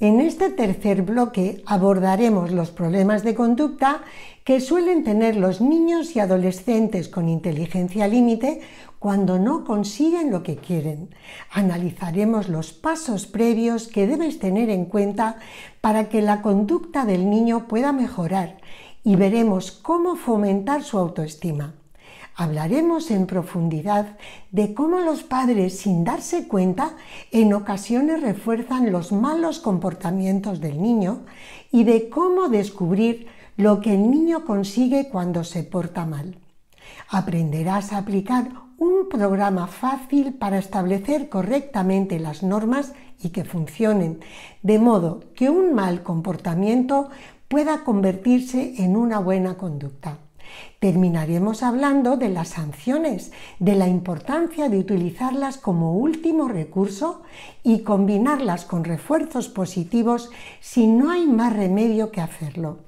En este tercer bloque abordaremos los problemas de conducta que suelen tener los niños y adolescentes con inteligencia límite cuando no consiguen lo que quieren. Analizaremos los pasos previos que debes tener en cuenta para que la conducta del niño pueda mejorar y veremos cómo fomentar su autoestima. Hablaremos en profundidad de cómo los padres, sin darse cuenta, en ocasiones refuerzan los malos comportamientos del niño y de cómo descubrir lo que el niño consigue cuando se porta mal. Aprenderás a aplicar un programa fácil para establecer correctamente las normas y que funcionen, de modo que un mal comportamiento pueda convertirse en una buena conducta. Terminaremos hablando de las sanciones, de la importancia de utilizarlas como último recurso y combinarlas con refuerzos positivos si no hay más remedio que hacerlo.